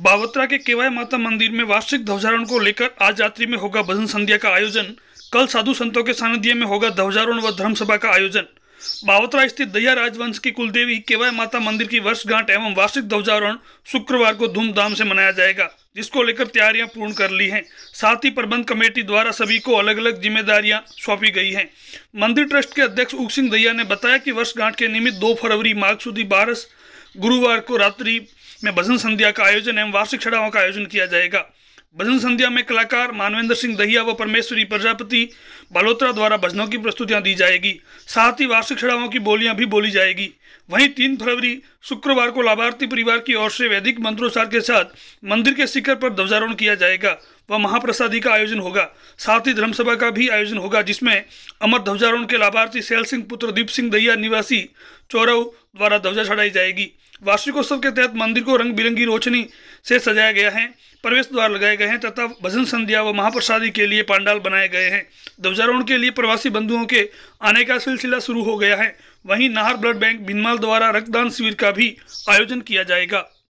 बावतरा के केवाय माता मंदिर में वार्षिक ध्वजारोहण को लेकर आज रात्रि में होगा भजन संध्या का आयोजन कल साधु संतों के सानिध्य में होगा ध्वजारोहण व धर्म सभा का आयोजन बावतरा स्थित दया राजवंश की कुलदेवी केवाय माता मंदिर की वर्षगांठ एवं वार्षिक ध्वजारोहण शुक्रवार को धूमधाम से मनाया जाएगा जिसको लेकर तैयारियां पूर्ण कर ली हैं साथ ही प्रबंध कमेटी द्वारा सभी को अलग अलग जिम्मेदारियां सौंपी गई हैं मंदिर ट्रस्ट के अध्यक्ष उग सिंह दैया ने बताया कि वर्षगांठ के निमित्त दो फरवरी माघ सुदी बारस गुरुवार को रात्रि में भजन संध्या का आयोजन एवं वार्षिक छड़ाओं का आयोजन किया जाएगा भजन संध्या में कलाकार मानवेंद्र सिंह दहिया व परमेश्वरी प्रजापति बालोत्रा द्वारा भजनों की प्रस्तुतियां दी जाएगी साथ ही वार्षिक छड़ाओं की बोलियां भी बोली जाएगी वहीं तीन फरवरी शुक्रवार को लाभार्थी परिवार की ओर से वैदिक मंत्रोच्चार के साथ मंदिर के शिखर पर ध्वजारोहण किया जाएगा व महाप्रसादी का आयोजन होगा साथ ही धर्मसभा का भी आयोजन होगा जिसमें अमर ध्वजारोहण के लाभार्थी सैल सिंह पुत्र दीप सिंह दहिया निवासी चौरव द्वारा ध्वजा छड़ाई जाएगी वार्षिकोत्सव के तहत मंदिर को रंग बिरंगी रोशनी से सजाया गया है प्रवेश द्वार लगाए गए हैं तथा भजन संध्या व महाप्रसादी के लिए पांडाल बनाए गए हैं ध्वजारोहण के लिए प्रवासी बंधुओं के आने का सिलसिला शुरू हो गया है वहीं नाहर ब्लड बैंक भिनमाल द्वारा रक्तदान शिविर का भी आयोजन किया जाएगा